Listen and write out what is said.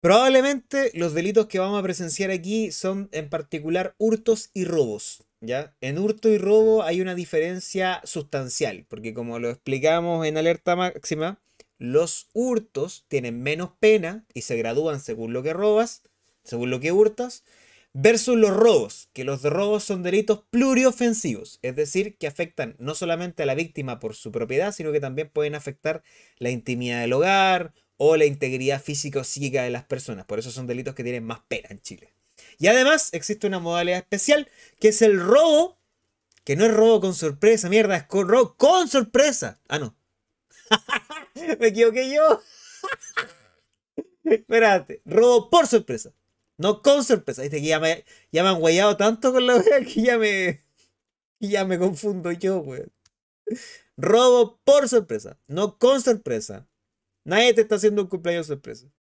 Probablemente los delitos que vamos a presenciar aquí son en particular hurtos y robos. ¿ya? En hurto y robo hay una diferencia sustancial, porque como lo explicamos en alerta máxima, los hurtos tienen menos pena y se gradúan según lo que robas, según lo que hurtas, versus los robos, que los robos son delitos pluriofensivos, es decir, que afectan no solamente a la víctima por su propiedad, sino que también pueden afectar la intimidad del hogar o la integridad física o psíquica de las personas. Por eso son delitos que tienen más pena en Chile. Y además existe una modalidad especial que es el robo, que no es robo con sorpresa, mierda, es robo con sorpresa. Ah, no. Me equivoqué yo. Espérate, robo por sorpresa. No con sorpresa. Viste que ya me, ya me han guayado tanto con la wea que ya me. Ya me confundo yo, weón. Robo por sorpresa. No con sorpresa. Nadie te está haciendo un cumpleaños sorpresa.